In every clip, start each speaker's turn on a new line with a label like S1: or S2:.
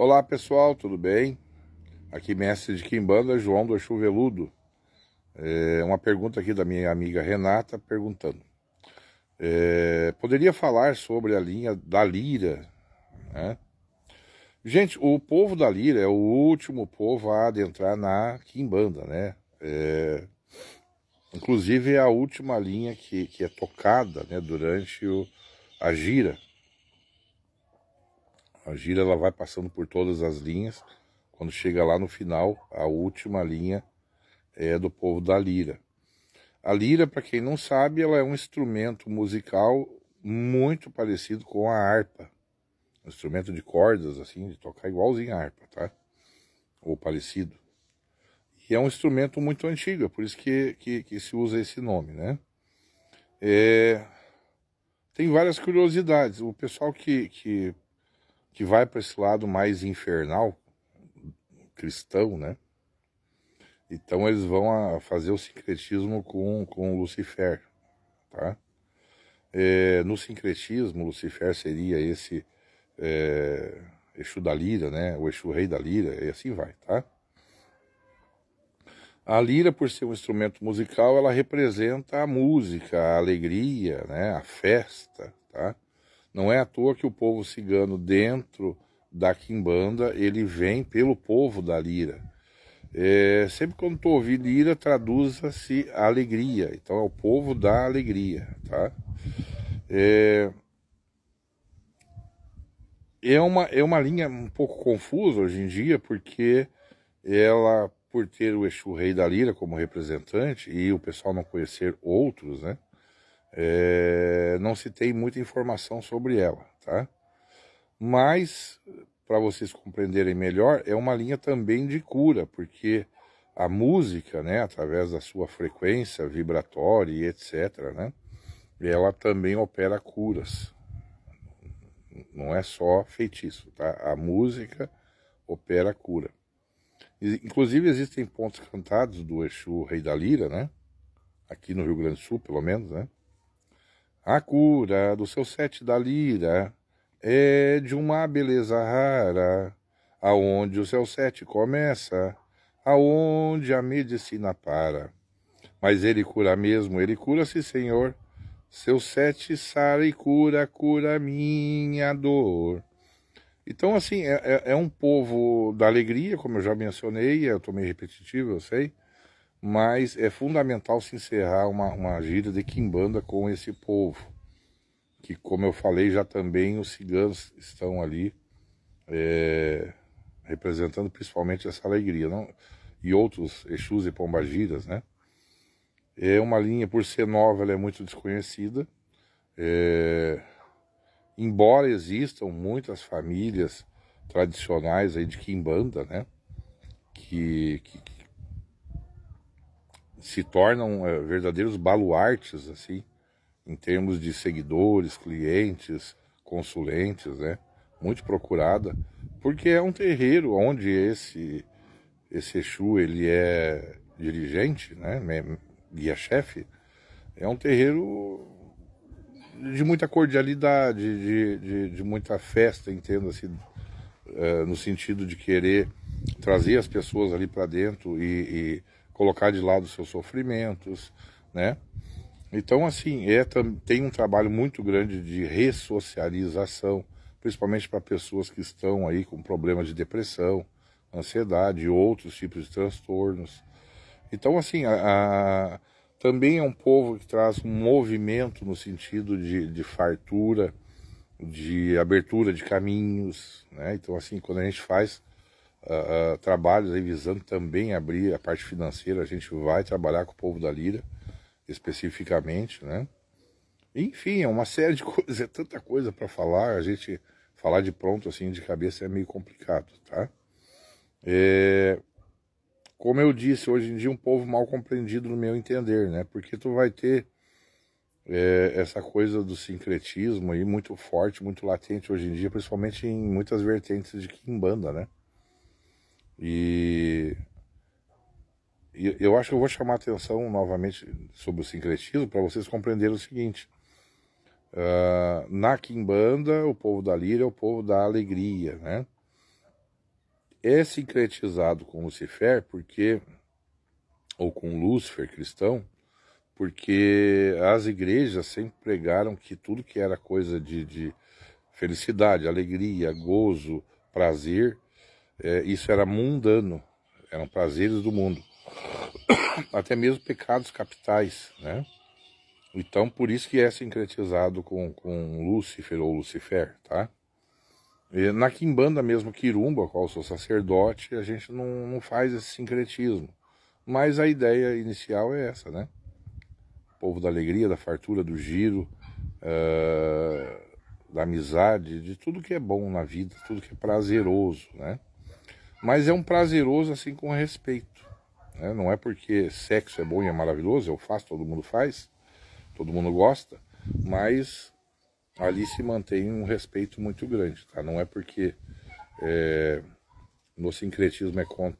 S1: Olá pessoal, tudo bem? Aqui mestre de Quimbanda, João do Chuveludo. Veludo. É, uma pergunta aqui da minha amiga Renata perguntando. É, poderia falar sobre a linha da lira? Né? Gente, o povo da lira é o último povo a adentrar na Quimbanda, né? É, inclusive é a última linha que, que é tocada né, durante o, a gira a gira ela vai passando por todas as linhas. Quando chega lá no final, a última linha é do povo da lira. A lira, para quem não sabe, ela é um instrumento musical muito parecido com a harpa. Um instrumento de cordas, assim, de tocar igualzinho a harpa, tá? Ou parecido. E é um instrumento muito antigo, é por isso que, que, que se usa esse nome, né? É... Tem várias curiosidades. O pessoal que, que que vai para esse lado mais infernal, cristão, né? Então eles vão a fazer o sincretismo com, com Lucifer, tá? É, no sincretismo, Lucifer seria esse é, Exu da Lira, né? O Exu Rei da Lira, e assim vai, tá? A lira, por ser um instrumento musical, ela representa a música, a alegria, né? A festa, tá? Não é à toa que o povo cigano dentro da quimbanda ele vem pelo povo da lira. É, sempre quando tu ouvir lira, traduza-se alegria. Então é o povo da alegria, tá? É, é, uma, é uma linha um pouco confusa hoje em dia, porque ela, por ter o Exu Rei da Lira como representante e o pessoal não conhecer outros, né? É, não se tem muita informação sobre ela, tá? Mas, para vocês compreenderem melhor, é uma linha também de cura, porque a música, né, através da sua frequência vibratória e etc, né, ela também opera curas. Não é só feitiço, tá? A música opera cura. Inclusive existem pontos cantados do Exu Rei da Lira, né? Aqui no Rio Grande do Sul, pelo menos, né? A cura do seu sete da lira é de uma beleza rara, aonde o seu sete começa, aonde a medicina para. Mas ele cura mesmo, ele cura-se, Senhor. Seu sete sara e cura, cura minha dor. Então, assim, é, é, é, um povo da alegria, como eu já mencionei, eu estou meio repetitivo, eu sei, mas é fundamental se encerrar uma, uma gira de quimbanda com esse povo, que como eu falei já também os ciganos estão ali é, representando principalmente essa alegria, não? e outros Exus e Pombagiras, né? É uma linha, por ser nova, ela é muito desconhecida, é, embora existam muitas famílias tradicionais aí de quimbanda, né? que, que se tornam é, verdadeiros baluartes assim em termos de seguidores, clientes, consulentes, né? Muito procurada, porque é um terreiro onde esse esse Exu ele é dirigente, né? Guia chefe. É um terreiro de muita cordialidade, de, de, de muita festa, entendo assim, é, no sentido de querer trazer as pessoas ali para dentro e, e colocar de lado os seus sofrimentos, né? Então, assim, é, tem um trabalho muito grande de ressocialização, principalmente para pessoas que estão aí com problemas de depressão, ansiedade e outros tipos de transtornos. Então, assim, a, a, também é um povo que traz um movimento no sentido de, de fartura, de abertura de caminhos, né? Então, assim, quando a gente faz uh, trabalhos aí visando também abrir a parte financeira. A gente vai trabalhar com o povo da Lira, especificamente, né? Enfim, é uma série de coisas, é tanta coisa para falar. A gente falar de pronto assim de cabeça é meio complicado, tá? É, como eu disse, hoje em dia um povo mal compreendido no meu entender, né? Porque tu vai ter é, essa coisa do sincretismo aí muito forte, muito latente hoje em dia, principalmente em muitas vertentes de Kimbanda, né? E, eu acho que eu vou chamar a atenção novamente sobre o sincretismo para vocês compreenderem o seguinte. Uh, na Quimbanda, o povo da lira é o povo da alegria, né? É sincretizado com Lucifer porque ou com Lúcifer cristão, porque as igrejas sempre pregaram que tudo que era coisa de, de felicidade, alegria, gozo, prazer é, isso era mundano, eram prazeres do mundo, até mesmo pecados capitais, né? Então, por isso que é sincretizado com, com Lúcifer ou Lucifer, tá? E na Quimbanda mesmo, Quirumba, qual sou sacerdote, a gente não, não faz esse sincretismo. Mas a ideia inicial é essa, né? O povo da alegria, da fartura, do giro, uh, da amizade, de tudo que é bom na vida, tudo que é prazeroso, né? Mas é um prazeroso assim com respeito. Né? Não é porque sexo é bom e é maravilhoso, eu faço, todo mundo faz, todo mundo gosta, mas ali se mantém um respeito muito grande, tá? Não é porque é, no sincretismo é contra,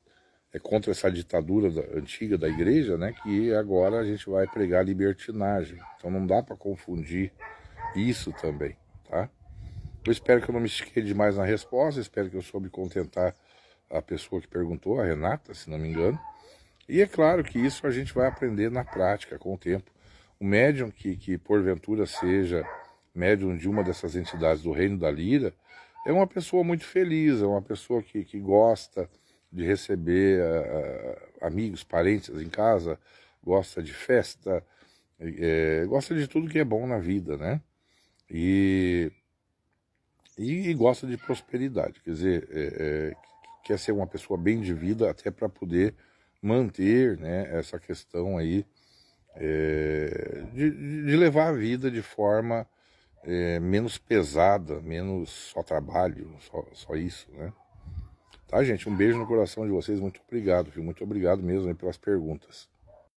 S1: é contra essa ditadura da, antiga da igreja, né? Que agora a gente vai pregar libertinagem. Então não dá para confundir isso também, tá? Eu espero que eu não me estiquei demais na resposta, espero que eu soube contentar a pessoa que perguntou, a Renata, se não me engano. E é claro que isso a gente vai aprender na prática, com o tempo. O médium que, que porventura seja médium de uma dessas entidades do reino da lira, é uma pessoa muito feliz, é uma pessoa que, que gosta de receber uh, amigos, parentes em casa, gosta de festa, é, gosta de tudo que é bom na vida, né? E, e, e gosta de prosperidade, quer dizer, é, é, quer ser uma pessoa bem de vida até para poder manter né, essa questão aí é, de, de, levar a vida de forma é, menos pesada, menos só trabalho, só, só, isso, né? Tá, gente? Um beijo no coração de vocês, muito obrigado, viu? Muito obrigado mesmo pelas perguntas.